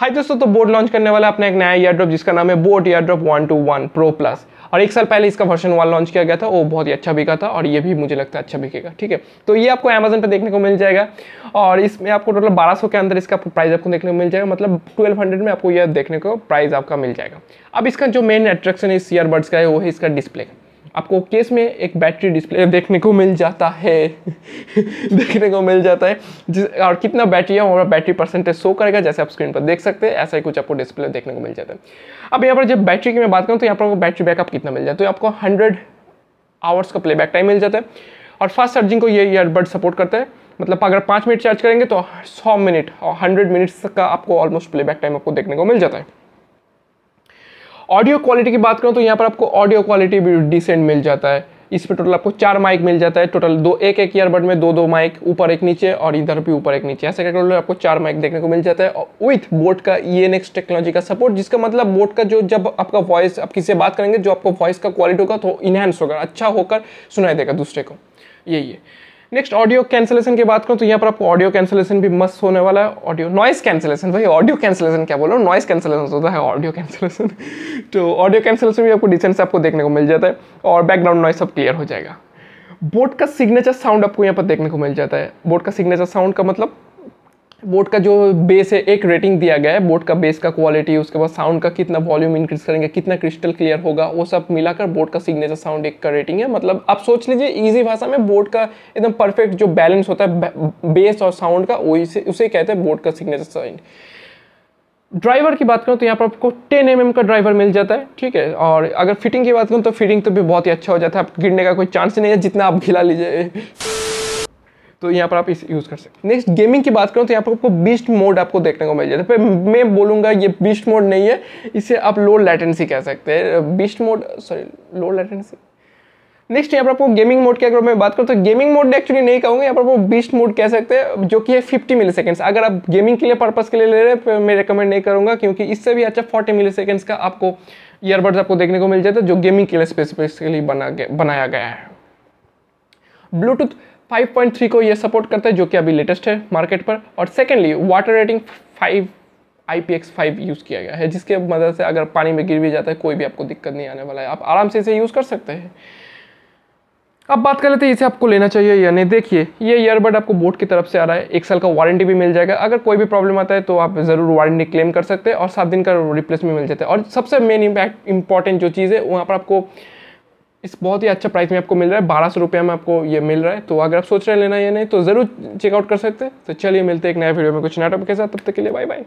हाय दोस्तों तो board launch करने वाला अपना एक नया ईयर ड्रॉप जिसका नाम है boAt ear drop one two one pro plus और एक साल पहले इसका वर्जन वन लॉन्च किया गया था वो बहुत ही अच्छा बिका था और ये भी मुझे लगता है अच्छा बिकेगा ठीक है तो ये आपको अमेजन पर देखने को मिल जाएगा और इसमें आपको टोटल बारह सौ के अंदर इसका प्राइस आपको देखने को मिल जाएगा मतलब ट्वेल्व हंड्रेड में आपको यह देखने को प्राइस आपका मिल जाएगा अब इसका जो मेन अट्रैक्शन इस ईयरबड्स का है वो है इसका डिस्प्ले का आपको केस में एक बैटरी डिस्प्ले देखने को मिल जाता है देखने को मिल जाता है जिस और कितना बैटरी है हमारा बैटरी परसेंटेज शो करेगा जैसे आप स्क्रीन पर देख सकते हैं ऐसा ही कुछ आपको डिस्प्ले देखने को मिल जाता है अब यहाँ पर जब बैटरी की मैं बात करूँ तो यहाँ पर आपको बैटरी बैकअप कितना मिल जाता है तो आपको हंड्रेड आवर्स का प्लेबैक टाइम मिल जाता है और फास्ट चार्जिंग को ये ईयरबड सपोर्ट करता है मतलब अगर पाँच मिनट चार्ज करेंगे तो सौ मिनट और हंड्रेड मिनट्स का आपको ऑलमोस्ट प्लेबैक टाइम आपको देखने को मिल जाता है ऑडियो क्वालिटी की बात करूँ तो यहाँ पर आपको ऑडियो क्वालिटी भी डिसेंट मिल जाता है इस पर टोटल आपको चार माइक मिल जाता है टोटल दो एक एक ईयरबड में दो दो माइक ऊपर एक नीचे और इधर भी ऊपर एक नीचे ऐसे टोटल आपको चार माइक देखने को मिल जाता है और विथ बोट का ई e टेक्नोलॉजी का सपोर्ट जिसका मतलब बोट का जो जब आपका वॉइस आप किसी से बात करेंगे जो आपको वॉइस का क्वालिटी होगा तो इनहेंस होगा अच्छा होकर सुनाई देगा दूसरे को यही है नेक्स्ट ऑडियो कैंसिलेशन की बात करूँ तो यहाँ पर आपको ऑडियो कैंसिलेशन भी मस्त होने वाला है ऑडियो नॉइस कैंसिलेशन भाई ऑडियो कैंसिलेशन क्या बोलो नॉइस कैंसिलेशन होता है ऑडियो कैंसिलेशन तो ऑडियो कैंसिलेशन भी आपको डिसेंट से आपको देखने को मिल जाता है और बैकग्राउंड नॉइस सब क्लियर हो जाएगा बोट का सिग्नेचर साउंड आपको यहाँ पर देखने को मिल जाता है बोट का सिग्नेचर साउंड का मतलब बोट का जो बेस है एक रेटिंग दिया गया है बोट का बेस का क्वालिटी उसके बाद साउंड का कितना वॉल्यूम इंक्रीज करेंगे कितना क्रिस्टल क्लियर होगा वो सब मिलाकर बोट का सिग्नेचर साउंड एक का रेटिंग है मतलब आप सोच लीजिए इजी भाषा में बोट का एकदम परफेक्ट जो बैलेंस होता है बेस और साउंड का वही से उसे कहते हैं बोट का सिग्नेचर साउंड ड्राइवर की बात करूँ तो यहाँ पर आपको 10 एम mm का ड्राइवर मिल जाता है ठीक है और अगर फिटिंग की बात करूँ तो फिटिंग तो भी बहुत ही अच्छा हो जाता है आप गिरने का कोई चांस ही नहीं है जितना आप खिला लीजिए तो यहाँ पर आप इस यूज़ कर सकते नेक्स्ट गेमिंग की बात करूँ तो यहाँ पर आपको बीस्ट मोड आपको देखने को मिल जाता है मैं बोलूँगा ये बीस्ट मोड नहीं है इसे आप लो लेटेंसी कह सकते हैं beast mode sorry low latency next यहाँ पर आपको गेमिंग मोड की अगर मैं बात करूँ तो गेमिंग मोड एक्चुअली नहीं कहूँगा यहाँ पर आपको बीस्ट मोड कह सकते हैं जो कि है फिफ्टी मिली सेकेंड्स अगर आप गेमिंग के लिए पर्पज़ के लिए ले रहे हैं मैं रिकमेंड नहीं करूँगा क्योंकि इससे भी अच्छा फोर्टी मिली सेकेंड्स का आपको ईयरबड्स आपको देखने को मिल जाता है जो गेमिंग के लिए स्पेसिफिकली बना बनाया गया है ब्लूटूथ 5.3 को ये सपोर्ट करता है जो कि अभी लेटेस्ट है मार्केट पर और secondly water rating five I P X five use किया गया है जिसके मदद से अगर पानी में गिर भी जाता है कोई भी आपको दिक्कत नहीं आने वाला है आप आराम से इसे यूज़ कर सकते हैं अब बात कर लेते हैं इसे आपको लेना चाहिए या नहीं देखिए ये ईयरबड आपको बोर्ड की तरफ से आ रहा है एक साल का वारंटी भी मिल जाएगा अगर कोई भी प्रॉब्लम आता है तो आप ज़रूर वारंटी क्लेम कर सकते हैं और सात दिन का रिप्लेसमेंट मिल जाता है और सबसे मेन इम्पैक्ट इंपॉर्टेंट जो चीज़ है वहाँ पर आपको इस बहुत ही अच्छा प्राइस में आपको मिल रहा है बारह सौ रुपये में आपको ये मिल रहा है तो अगर आप सोच रहे हैं लेना या नहीं तो ज़रूर चेकआउट कर सकते हैं तो चलिए मिलते हैं एक नया वीडियो में कुछ नाटक के साथ तब तक के लिए बाय बाय